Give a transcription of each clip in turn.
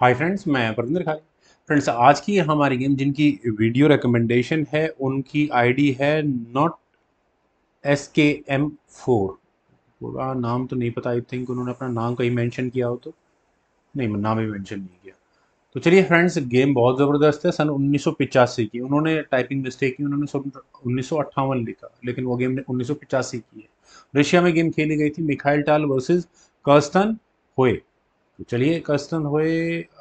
hi friends मैं परविंदर खाई friends आज की हमारी गेम जिनकी वीडियो रिकमेंडेशन है उनकी आईडी है not S K M four पूरा नाम तो नहीं पता आई थिंक उन्होंने अपना नाम कहीं मेंशन किया हो तो नहीं नाम ही मेंशन नहीं किया तो चलिए फ्रेंड्स गेम बहुत ज़बरदस्त है सन उन्नीस की उन्होंने टाइपिंग मिस्टेक की उन्होंने उन्नीस लिखा लेकिन वो गेम ने उन्नीस की है रशिया में गेम खेली गई थी मिखाइल टाल वर्सेज कर्स्तन होए तो चलिए कर्स्टन हुए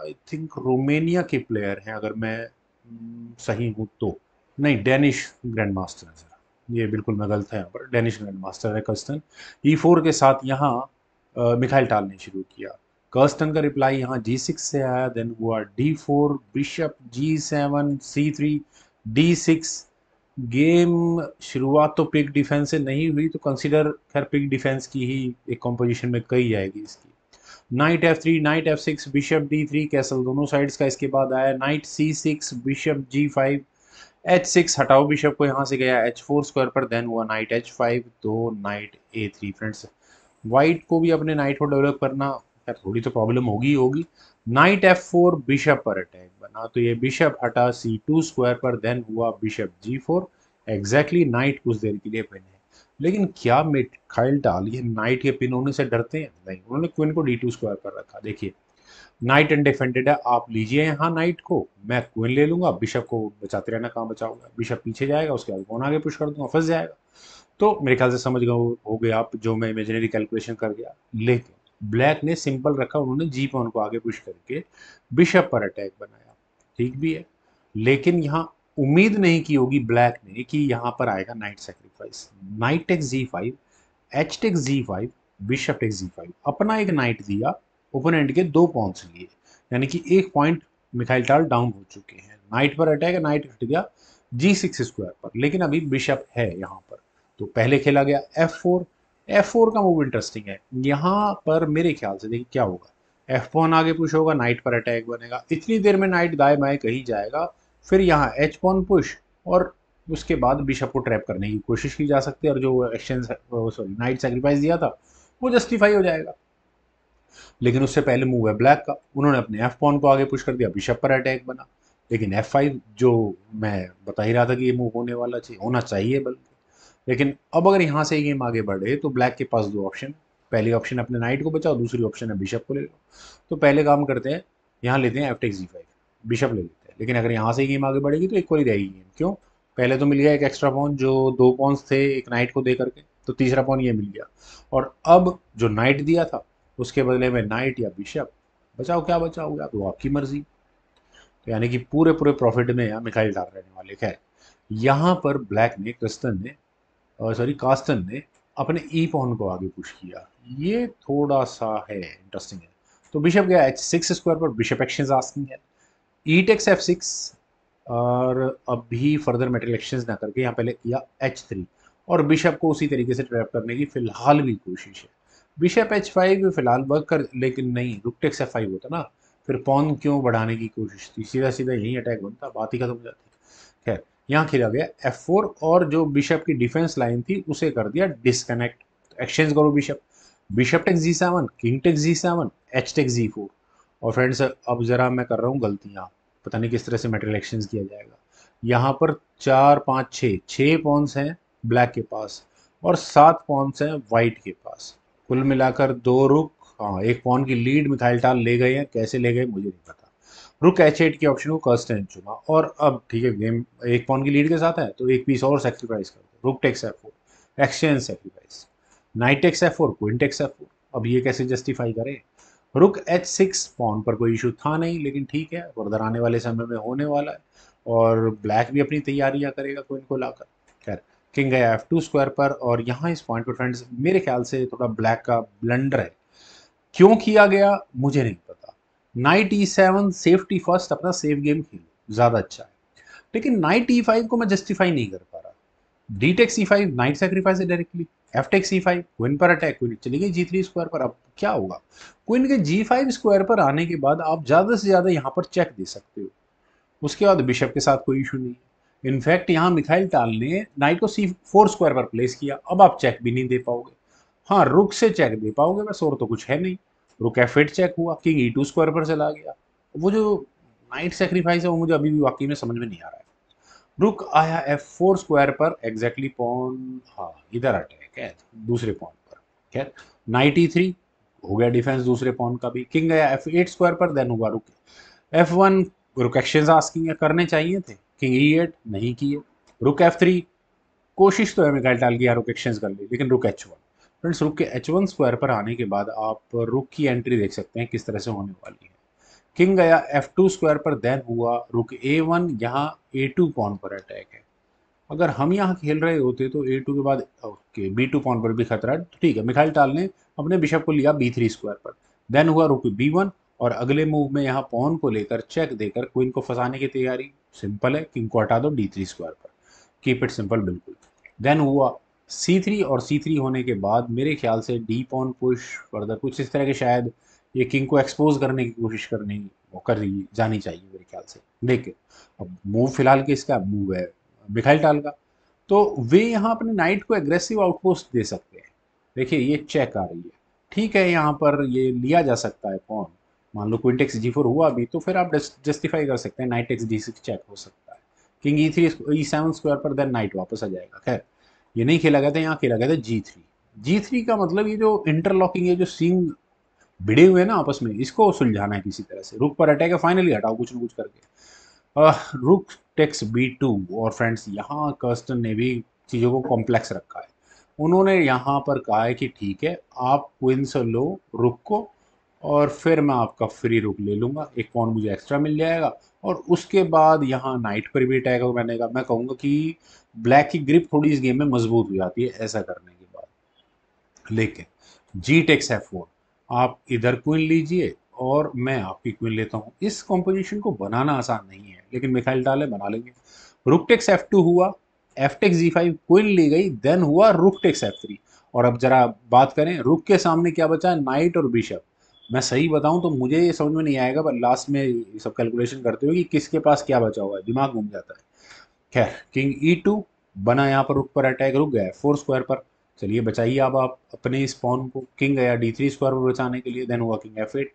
आई थिंक रोमेनिया के प्लेयर हैं अगर मैं हम्म, सही हूँ तो नहीं डेनिश ग्रैंड मास्टर है सर ये बिल्कुल मैं गलत है पर डेनिश ग्रैंड मास्टर है कर्स्टन ई फोर के साथ यहाँ मिखाइल टाल ने शुरू किया कर्स्टन का रिप्लाई यहाँ जी सिक्स से आया देन हुआ D four bishop G seven C three D six game शुरुआत तो पिक डिफेंस से नहीं हुई तो कंसिडर खैर पिक डिफेंस की ही एक कॉम्पोजिशन में कही जाएगी इसकी knight F three knight F six bishop D three castle दोनों साइड्स का इसके बाद आया knight C six bishop G five H six हटाओ बिशप को यहाँ से गया एच फोर स्क्वायर पर देन हुआ नाइट एच फाइव दो knight A three friends white को भी अपने नाइट को डेवलप करना थोड़ी तो प्रॉब्लम होगी होगी नाइट एफ फोर बिशप पर अटैक बना तो ये बिशप हटा सी टू स्क्वायर पर देन हुआ bishop G four exactly knight कुछ देर के लिए पहले लेकिन क्या मिखाइल डाल ये नाइट के पिन होने से डरते हैं नहीं उन्होंने क्वीन को डी टू स्क्वायर पर रखा देखिए नाइट अनडिफेंडेड है आप लीजिए यहाँ नाइट को मैं क्वीन ले लूंगा बिशप को बचाते रहना कहाँ बचाऊंगा बिशप पीछे जाएगा उसके बाद कौन आगे पुश कर दूंगा फंस जाएगा तो मेरे ख्याल से समझ गए हो गए आप जो मैं इमेजनरी कैलकुलेशन कर गया लेकिन ब्लैक ने सिंपल रखा उन्होंने जी पॉन को आगे पुश करके बिशप पर अटैक बनाया ठीक भी है लेकिन यहाँ उम्मीद नहीं की होगी ब्लैक ने कि यहाँ पर आएगा knight sacrifice knight take G five H take G five bishop take G five अपना एक नाइट दिया ओपोनेंट के दो पॉइंट्स लिए यानी कि एक पॉइंट मिथाइल टाल डाउन हो चुके हैं नाइट पर अटैक नाइट हट गया जी सिक्स स्क्वायर पर लेकिन अभी बिशप है यहाँ पर तो पहले खेला गया एफ फोर एफ फोर का मूव इंटरेस्टिंग है यहाँ पर मेरे ख्याल से देखिए क्या होगा एफ वन आगे पुश होगा नाइट पर अटैक बनेगा इतनी देर में नाइट गाय माए कहीं जाएगा फिर यहाँ एच पॉन पुश और उसके बाद बिशप को ट्रैप करने की कोशिश की जा सकती है और जो एक्शन सॉरी नाइट सेक्रीफाइस दिया था वो जस्टिफाई हो जाएगा लेकिन उससे पहले मूव है ब्लैक का उन्होंने अपने एफ पॉन को आगे पुश कर दिया बिशप पर अटैक बना लेकिन एफ फाइव जो मैं बता ही रहा था कि ये मूव होने वाला चाहिए होना चाहिए बल्कि लेकिन अब अगर यहाँ से गेम आगे बढ़े तो ब्लैक के पास दो ऑप्शन पहली ऑप्शन अपने नाइट को बचाओ दूसरी ऑप्शन है बिशप को ले लो तो पहले काम करते हैं यहाँ लेते हैं F takes G five bishop ले लेते हैं लेकिन अगर यहाँ से गेम आगे बढ़ेगी तो एक इक्वली रहेगी गेम क्यों पहले तो मिल गया एक एक्स्ट्रा पॉन जो दो पॉन्स थे एक नाइट को दे करके तो तीसरा पॉन ये मिल गया और अब जो नाइट दिया था उसके बदले में नाइट या बिशप बचाओ क्या बचाओ या तो आपकी मर्जी तो यानी कि पूरे पूरे प्रॉफिट में यहाँ मिखाइल डाल रहने वाले खैर यहाँ पर ब्लैक ने क्रिस्टन ने सॉरी कास्टन ने अपने ई e पॉन को आगे पुश किया ये थोड़ा सा है इंटरेस्टिंग है तो बिशप गया एच सिक्स स्क्वायर पर बिशप एक्शन आस्किंग है ई टेक्स एफ सिक्स और अब भी फर्दर मेटल एक्सचेंज ना करके यहाँ पहले किया एच थ्री और बिशप को उसी तरीके से ट्रैप करने की फ़िलहाल भी कोशिश है बिशप एच फाइव फिलहाल वर्क कर लेकिन नहीं रुक टेक्स एफ फाइव होता ना फिर पौन क्यों बढ़ाने की कोशिश थी सीधा सीधा यही अटैक बनता बात ही खत्म हो जाती खैर यहाँ खेला गया एफ फोर और जो बिशप की डिफेंस लाइन थी उसे कर दिया डिसकनेक्ट एक्सचेंज करो bishop bishop takes G seven king takes G seven H takes G four और फ्रेंड्स अब ज़रा मैं कर रहा हूँ गलतियाँ पता नहीं किस तरह से मेटेरियल एक्सचेंज किया जाएगा यहाँ पर चार पाँच छः छः पॉन्स हैं ब्लैक के पास और सात पॉन्स हैं वाइट के पास कुल मिलाकर दो रुक हाँ एक पॉन की लीड मिथाइल टाल ले गए हैं कैसे ले गए मुझे नहीं पता रुक एच एट के ऑप्शन को कस्ट एंड चुना और अब ठीक है गेम एक पॉन की लीड के साथ है तो एक पीस और सेक्रीफाइस कर दो rook takes F four exchange sacrifice knight takes F four queen F four अब ये कैसे जस्टिफाई करें रुक एच सिक्स पॉन पर कोई इशू था नहीं लेकिन ठीक है उधर आने वाले समय में होने वाला है और ब्लैक भी अपनी तैयारियां करेगा कोई इनको लाकर खैर किंग गया एफ टू स्क्वायर पर और यहाँ इस पॉइंट पर फ्रेंड्स मेरे ख्याल से थोड़ा ब्लैक का ब्लंडर है क्यों किया गया मुझे नहीं पता knight E seven safety first अपना सेफ गेम खेलो ज़्यादा अच्छा है लेकिन नाइट ई फाइव को मैं जस्टिफाई नहीं कर पा D take C five knight sacrifice है directly F take C five queen पर अटैक क्विन चली गई जी थ्री स्क्वायर पर अब क्या होगा क्विन के जी फाइव स्क्वायर पर आने के बाद आप ज़्यादा से ज़्यादा यहाँ पर चेक दे सकते हो उसके बाद बिशप के साथ कोई इशू नहीं इनफैक्ट यहाँ मिखाइल टाल ने नाइट को सी फोर स्क्वायर पर प्लेस किया अब आप चेक भी नहीं दे पाओगे हाँ रुक से चेक दे पाओगे बस और तो कुछ है नहीं रुक एफ एट चेक हुआ किंग ई टू स्क्वायर पर चला गया वो जो नाइट सेक्रीफाइस है वो मुझे अभी भी वाकई में समझ में नहीं आ रहा है रुक आया एफ फोर स्क्वायर पर एग्जैक्टली पॉन हाँ इधर अटैक है दूसरे पॉन पर खैर नाइट ई थ्री हो गया डिफेंस दूसरे पॉन का भी किंग गया एफ एट स्क्वायर पर देन हुआ rook F one rook action asking करने चाहिए थे किंग ई एट नहीं किए रुक एफ थ्री कोशिश तो है मिकाइल टाल की रुक एक्सचेंज कर ली लेकिन रुक एच वन फ्रेंड्स रुक के एच वन स्क्वायर पर आने के बाद आप रुक की एंट्री देख सकते हैं किस तरह से होने वाली है किंग गया एफ टू स्क्वायर पर देन हुआ रुक ए वन यहाँ ए टू पॉन पर अटैक है अगर हम यहाँ खेल रहे होते तो ए टू के बाद ओके बी टू पॉन पर भी खतरा है तो ठीक है मिखाइल टाल ने अपने बिशप को लिया बी थ्री स्क्वायर पर देन हुआ रुक बी वन और अगले मूव में यहाँ पॉन को लेकर चेक देकर क्वीन को फंसाने की तैयारी सिंपल है किंग को हटा दो डी थ्री स्क्वायर पर कीप इट सिंपल बिल्कुल देन हुआ सी थ्री और सी थ्री होने के बाद मेरे ख्याल से डी पॉन पुश फर्दर कुछ इस तरह के शायद ये किंग को एक्सपोज करने की कोशिश करनी कर रही जानी चाहिए मेरे ख्याल से लेकिन अब मूव फिलहाल किसका मूव है मिखाइल टाल का तो वे यहाँ अपने नाइट को एग्रेसिव आउटपोस्ट दे सकते हैं देखिए ये चेक आ रही है ठीक है यहाँ पर ये लिया जा सकता है कौन मान लो क्विंट एक्स जी फोर हुआ अभी तो फिर आप जस्टिफाई कर सकते हैं knight X D six check हो सकता है king E three E seven square पर देन नाइट वापस आ जाएगा खैर ये नहीं खेला गया था यहाँ खेला गया था जी थ्री जी थ्री का मतलब ये जो इंटरलॉकिंग है जो सिंग भिड़े हुए ना आपस में इसको सुलझाना है किसी तरह से रुक पर अटैक है फाइनली हटाओ कुछ ना कुछ करके आ, रुक टेक्स बी टू और फ्रेंड्स यहाँ कर्स्टन ने भी चीज़ों को कॉम्प्लेक्स रखा है उन्होंने यहाँ पर कहा है कि ठीक है आप से लो रुक को और फिर मैं आपका फ्री रुक ले लूँगा एक पॉन मुझे एक्स्ट्रा मिल जाएगा और उसके बाद यहाँ नाइट पर भी अटैक मैंने कहा मैं कहूँगा कि ब्लैक की ग्रिप थोड़ी इस गेम में मजबूत हो जाती है ऐसा करने के बाद लेकिन जी टेक्स है फोर आप इधर क्वीन लीजिए और मैं आपकी क्वीन लेता हूँ इस कॉम्पोजिशन को बनाना आसान नहीं है लेकिन मिखाइल डाले बना लेंगे रुक टेक्स एफ टू हुआ F takes G five queen ली गई देन हुआ रुक टेक्स एफ थ्री और अब जरा बात करें रुक के सामने क्या बचा है नाइट और बिशप मैं सही बताऊं तो मुझे ये समझ में नहीं आएगा पर लास्ट में सब कैलकुलेशन करते हुए कि किसके पास क्या बचा हुआ है दिमाग घूम जाता है खैर किंग ई टू बना यहाँ पर रुक पर अटैक रुक गया है फोर स्क्वायर पर चलिए बचाइए अब आप अपने इस पॉन को किंग या डी थ्री स्क्वायर पर बचाने के लिए देन हुआ किंग एफ एट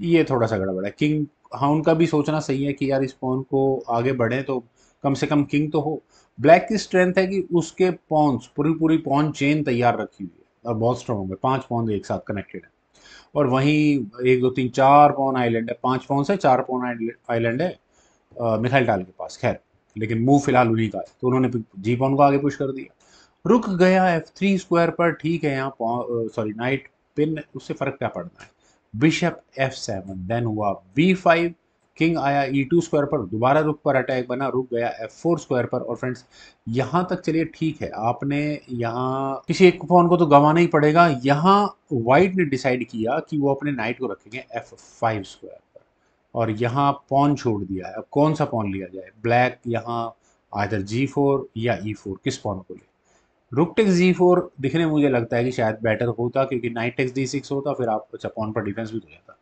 ये थोड़ा सा गड़बड़ है किंग हाँ उनका भी सोचना सही है कि यार इस पॉन को आगे बढ़े तो कम से कम किंग तो हो ब्लैक की स्ट्रेंथ है कि उसके पॉन्स पूरी पूरी पॉन चेन तैयार रखी हुई है और बहुत स्ट्रॉन्ग है पाँच पॉन एक साथ कनेक्टेड है और वहीं एक दो तीन चार पॉन आइलैंड है पाँच पॉन्स है चार पॉन आइलैंड है मिखाइल टाल के पास खैर लेकिन मूव फिलहाल उन्हीं का है तो उन्होंने जी पॉन को आगे पुश कर दिया रुक गया एफ थ्री स्क्वायर पर ठीक है यहाँ सॉरी नाइट पिन उससे फ़र्क क्या पड़ना है बिशप एफ सेवन देन हुआ बी फाइव किंग आया ई टू स्क्वायर पर दोबारा रुक पर अटैक बना रुक गया एफ फोर स्क्वायर पर और फ्रेंड्स यहाँ तक चलिए ठीक है आपने यहाँ किसी एक पॉन को तो गंवाना ही पड़ेगा यहाँ वाइट ने डिसाइड किया कि वो अपने नाइट को रखेंगे एफ फाइव स्क्वायर पर और यहाँ पॉन छोड़ दिया है अब कौन सा पॉन लिया जाए ब्लैक यहाँ आधर जी फोर या ई e फोर किस पॉन को ले रुक टेक्स जी फोर दिखने मुझे लगता है कि शायद बेटर होता क्योंकि नाइट टेक्स डी सिक्स होता फिर आप अच्छा पॉन पर डिफेंस भी तो हो जाता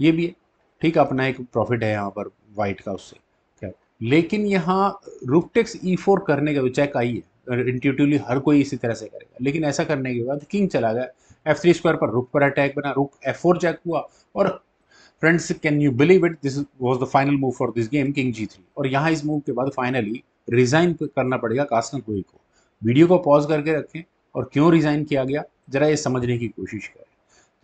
ये भी है ठीक अपना एक प्रॉफिट है यहाँ पर वाइट का उससे क्या लेकिन यहाँ रुक टेक्स ई फोर करने का भी चेक आई है इंट्यूटिवली हर कोई इसी तरह से करेगा लेकिन ऐसा करने के बाद किंग चला गया एफ थ्री स्क्वायर पर रुक पर अटैक बना रुक एफ फोर चेक हुआ और friends can you believe it this was the final move for this game king G three और यहाँ इस मूव के बाद फाइनली रिजाइन करना पड़ेगा कास्टन कोई को वीडियो को पॉज करके रखें और क्यों रिज़ाइन किया गया ज़रा ये समझने की कोशिश करें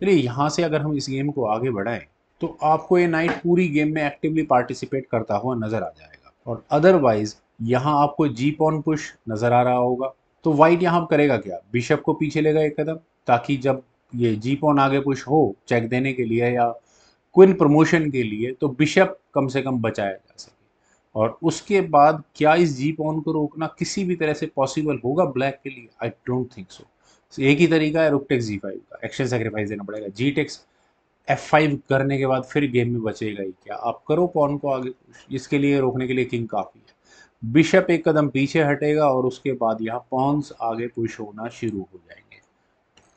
चलिए यहाँ से अगर हम इस गेम को आगे बढ़ाएं तो आपको ये नाइट पूरी गेम में एक्टिवली पार्टिसिपेट करता हुआ नज़र आ जाएगा और अदरवाइज़ यहाँ आपको जीप ऑन पुश नज़र आ रहा होगा तो वाइट यहाँ करेगा क्या बिशप को पीछे लेगा एक कदम ताकि जब ये जीप ऑन आगे पुश हो चेक देने के लिए या क्विन प्रमोशन के लिए तो बिशप कम से कम बचाया जा सके और उसके बाद क्या इस जीप ऑन को रोकना किसी भी तरह से पॉसिबल होगा ब्लैक के लिए आई डोंट थिंक सो एक ही तरीका है रुकटेक्स जी फाइव का एक्शन सेक्रीफाइस देना पड़ेगा जी टेक्स एफ फाइव करने के बाद फिर गेम में बचेगा ही क्या आप करो पॉन को आगे इसके लिए रोकने के लिए किंग काफ़ी है बिशप एक कदम पीछे हटेगा और उसके बाद यहाँ पॉन्स आगे पुश होना शुरू हो जाएंगे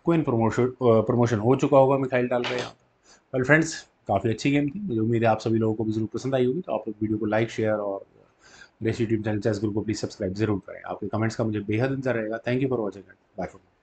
क्विन प्रमोशन प्रमोशन हो चुका होगा मिखाइल डाल रहे हैं यहाँ वेल फ्रेंड्स काफ़ी अच्छी गेम थी मुझे उम्मीद है आप सभी लोगों को भी जरूर पसंद आई होगी तो आप लोग वीडियो को लाइक शेयर और मेरे यूट्यूब चैनल चेस ग्रुप को प्लीज़ सब्सक्राइब जरूर करें आपके कमेंट्स का मुझे बेहद इंतजार रहेगा thank you for watching bye for